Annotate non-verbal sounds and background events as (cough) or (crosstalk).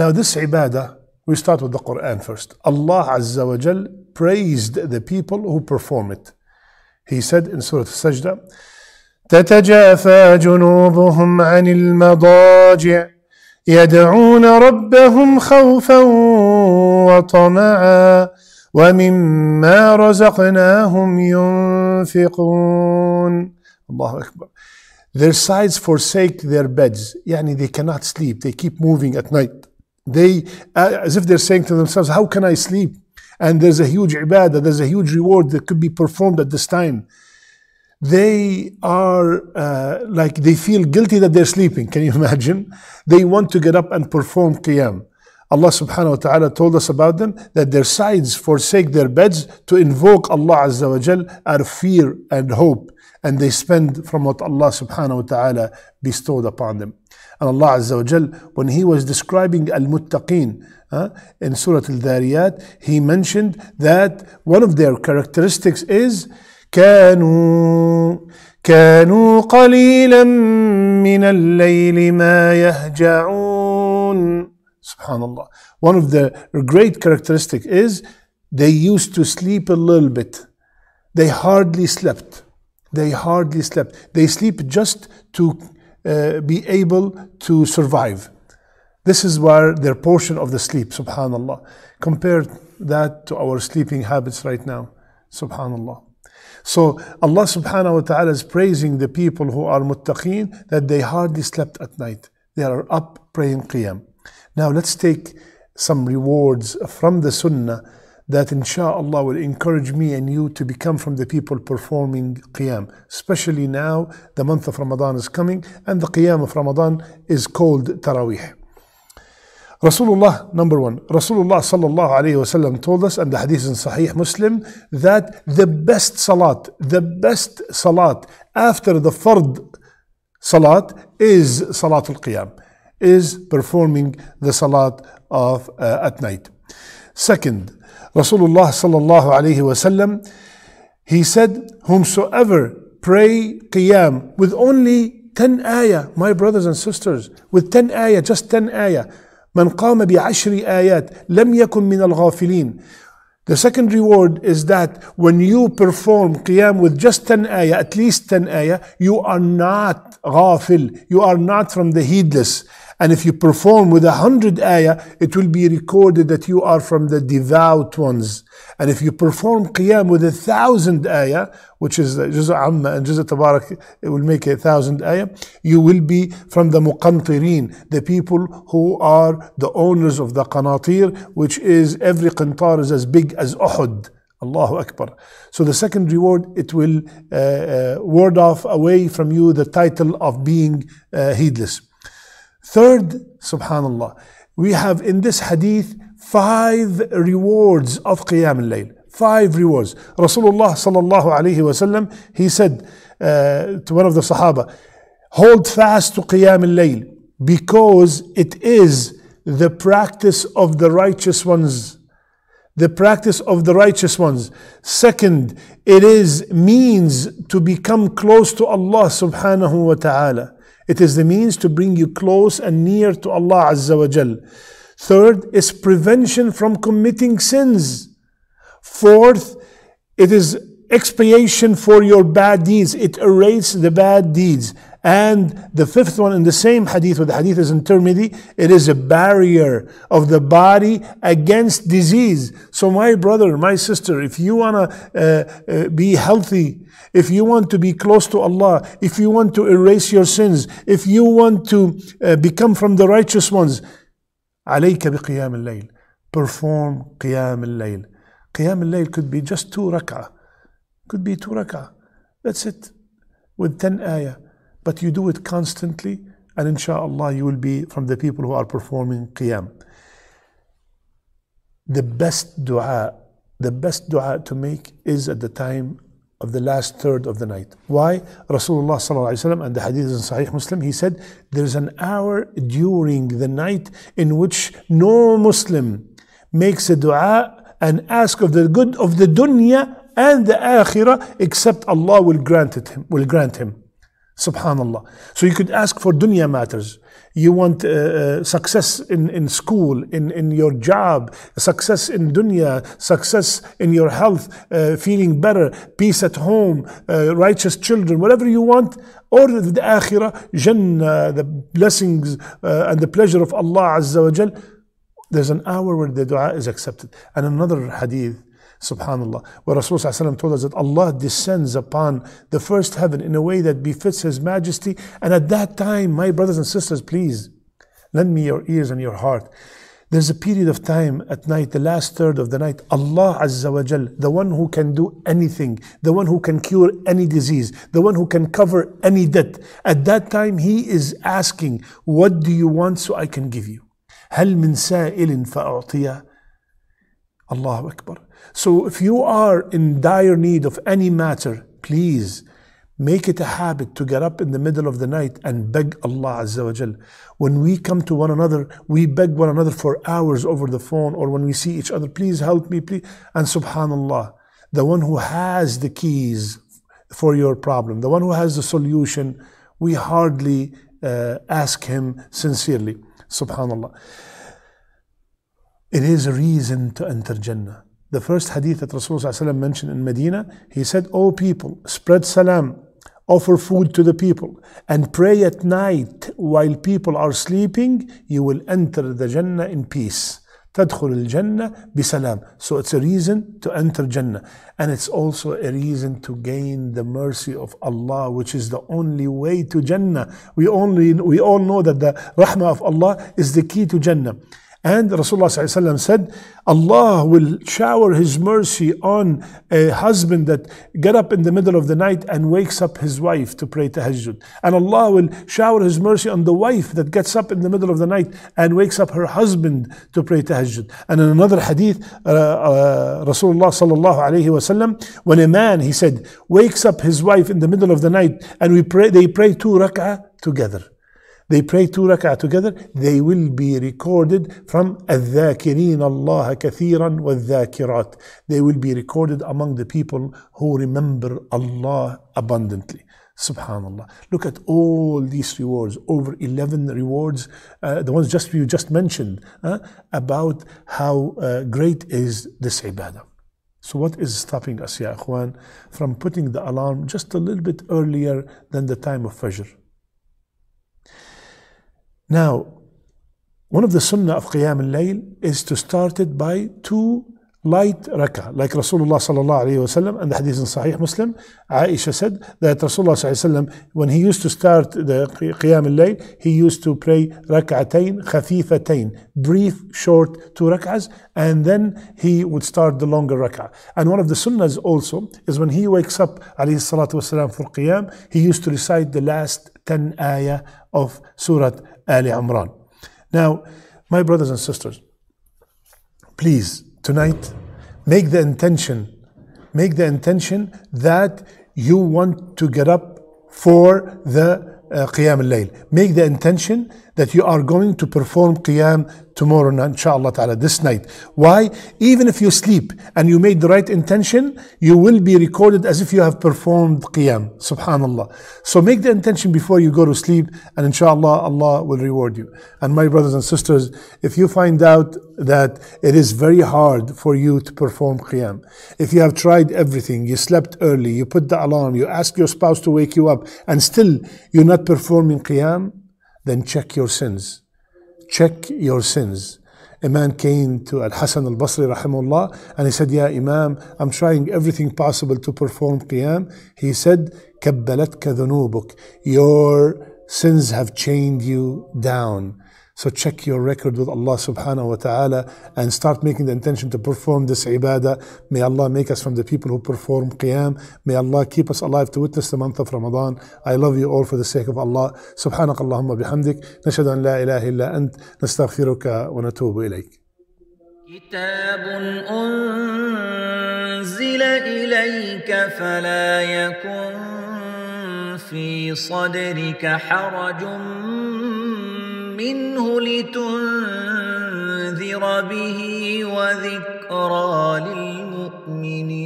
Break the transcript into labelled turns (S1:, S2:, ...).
S1: Now, this ibadah, we start with the Quran first. Allah Azza wa Jal praised the people who perform it. He said in Surah Sajda, تتجافى جنوبهم عن المضاجع يدعون ربهم خوفا وطمعا ومما رزقناهم ينفقون الله أكبر Their sides forsake their beds. يعني they cannot sleep. They keep moving at night. They, uh, as if they're saying to themselves, how can I sleep? And there's a huge ibadah, there's a huge reward that could be performed at this time. They are uh, like, they feel guilty that they're sleeping. Can you (laughs) imagine? They want to get up and perform qiyam. Allah subhanahu wa ta'ala told us about them that their sides forsake their beds to invoke Allah Azza wa Jal out of fear and hope and they spend from what Allah subhanahu wa ta'ala bestowed upon them. And Allah Azza wa Jal, when He was describing Al Muttaqeen uh, in Surah Al Dariyat, He mentioned that one of their characteristics is كانوا كانوا قليلا من الليل ما يهجعون Subhanallah. One of the great characteristic is they used to sleep a little bit. They hardly slept they hardly slept. They sleep just to uh, be able to survive. This is where their portion of the sleep, subhanAllah. Compare that to our sleeping habits right now, subhanAllah. So Allah subhanahu wa ta'ala is praising the people who are muttaqeen that they hardly slept at night. They are up praying qiyam. Now let's take some rewards from the sunnah that insha'Allah will encourage me and you to become from the people performing Qiyam. Especially now, the month of Ramadan is coming and the Qiyam of Ramadan is called Taraweeh. Rasulullah, number one, Rasulullah sallallahu alayhi wasallam told us, and the hadith in Sahih Muslim, that the best salat, the best salat after the fard salat is salat al-qiyam, is performing the salat of uh, at night. Second, Rasulullah sallallahu alayhi wasallam, he said, Whomsoever pray qiyam with only 10 ayah, my brothers and sisters, with 10 ayah, just 10 ayah. من قام بعشر آيات لم يكن من الغافلين The second reward is that when you perform qiyam with just 10 ayah, at least 10 ayah, you are not غافل, you are not from the heedless. And if you perform with a hundred ayah, it will be recorded that you are from the devout ones. And if you perform qiyam with a thousand ayah, which is juz amma and juz tabarak, it will make a thousand ayah, you will be from the muqantirin, the people who are the owners of the qanatir, which is every qantar is as big as Uhud. Allahu Akbar. So the second reward, it will uh, uh, ward off away from you the title of being uh, heedless. Third, subhanAllah, we have in this hadith five rewards of Qiyam al-Layl. Five rewards. Rasulullah sallallahu alayhi wasallam, he said uh, to one of the Sahaba, hold fast to Qiyam al-Layl because it is the practice of the righteous ones. The practice of the righteous ones. Second, it is means to become close to Allah subhanahu wa ta'ala. It is the means to bring you close and near to Allah Azza wa Jal. Third is prevention from committing sins. Fourth, it is expiation for your bad deeds. It erases the bad deeds. And the fifth one in the same hadith, where the hadith is in Tirmidhi, it is a barrier of the body against disease. So, my brother, my sister, if you want to uh, uh, be healthy, if you want to be close to Allah, if you want to erase your sins, if you want to uh, become from the righteous ones, عليك بقيام الليل. Perform قيام الليل. قيام الليل could be just two rak'ah, could be two rak'ah. That's it. With 10 ayah but you do it constantly and inshallah you will be from the people who are performing qiyam the best dua the best dua to make is at the time of the last third of the night. Why? Rasulullah and the hadith in Sahih Muslim, he said, there's an hour during the night in which no Muslim makes a dua and ask of the good of the dunya and the akhirah except Allah will grant it him, will grant him. Subhanallah. So you could ask for dunya matters. You want uh, uh, success in, in school, in, in your job, success in dunya, success in your health, uh, feeling better, peace at home, uh, righteous children, whatever you want. Or the akhirah, jannah, the blessings uh, and the pleasure of Allah Azza wa Jal. There's an hour where the dua is accepted. And another hadith Subhanallah. Where Rasulullah told us that Allah descends upon the first heaven in a way that befits His majesty. And at that time, my brothers and sisters, please lend me your ears and your heart. There's a period of time at night, the last third of the night, Allah Azza wa Jal, the one who can do anything, the one who can cure any disease, the one who can cover any debt. At that time, He is asking, What do you want so I can give you? هل من سائل فأعطيه الله أكبر so if you are in dire need of any matter, please make it a habit to get up in the middle of the night and beg Allah Azza wa Jal. When we come to one another, we beg one another for hours over the phone or when we see each other, please help me, please. And subhanAllah, the one who has the keys for your problem, the one who has the solution, we hardly uh, ask him sincerely. SubhanAllah. It is a reason to enter Jannah the first hadith that Rasulullah mentioned in Medina, he said, O people, spread salam, offer food to the people, and pray at night while people are sleeping, you will enter the Jannah in peace. تدخل الجنة بسلام. So it's a reason to enter Jannah. And it's also a reason to gain the mercy of Allah, which is the only way to Jannah. We, only, we all know that the rahmah of Allah is the key to Jannah. And Rasulullah said, Allah will shower His mercy on a husband that get up in the middle of the night and wakes up his wife to pray tahajjud. And Allah will shower His mercy on the wife that gets up in the middle of the night and wakes up her husband to pray tahajjud. And in another hadith, uh, uh, Rasulullah sallallahu alayhi wasallam, when a man, he said, wakes up his wife in the middle of the night and we pray, they pray two rak'ah together. They pray two rak'ah together, they will be recorded from الذاكرين الله كثيرا والذاكرات. They will be recorded among the people who remember Allah abundantly. Subhanallah. Look at all these rewards, over 11 rewards, uh, the ones just you just mentioned, uh, about how uh, great is this ibadah. So what is stopping us, Ya Akhwan, from putting the alarm just a little bit earlier than the time of Fajr? Now, one of the sunnah of Qiyam al-Layl is to start it by two light rak'ah, like Rasulullah sallallahu alayhi wasallam, and the hadith in Sahih Muslim, Aisha said that Rasulullah sallallahu alayhi wasallam, when he used to start the Qiyam al-Layl, he used to pray rak'atain, khafifatain, brief, short, two rak'ahs, and then he would start the longer rak'ah. And one of the sunnahs also is when he wakes up, alayhi salatu wasallam, for Qiyam, he used to recite the last 10 ayah of Surah Ali Imran. Now, my brothers and sisters, please, tonight, make the intention. Make the intention that you want to get up for the uh, Qiyam al-Layl. Make the intention that you are going to perform Qiyam tomorrow, inshallah ta'ala, this night. Why? Even if you sleep and you made the right intention, you will be recorded as if you have performed Qiyam. Subhanallah. So make the intention before you go to sleep and inshallah Allah will reward you. And my brothers and sisters, if you find out that it is very hard for you to perform Qiyam, if you have tried everything, you slept early, you put the alarm, you ask your spouse to wake you up, and still you're not performing Qiyam, then check your sins. Check your sins. A man came to Al Hassan al Basri, rahimullah, and he said, "Yeah, Imam, I'm trying everything possible to perform Qiyam. He said, Kabbalatka dhunubuk. Your sins have chained you down. So check your record with Allah subhanahu wa ta'ala and start making the intention to perform this ibadah. May Allah make us from the people who perform qiyam. May Allah keep us alive to witness the month of Ramadan. I love you all for the sake of Allah. سبحانك اللهم بحمدك نشهد la ilaha illa ant. Nastaghfiruka wa ونتوب ilayk. كتاب أنزل إليك فلا يكن في صدرك حرج منه لتنذر به وذكرى للمؤمنين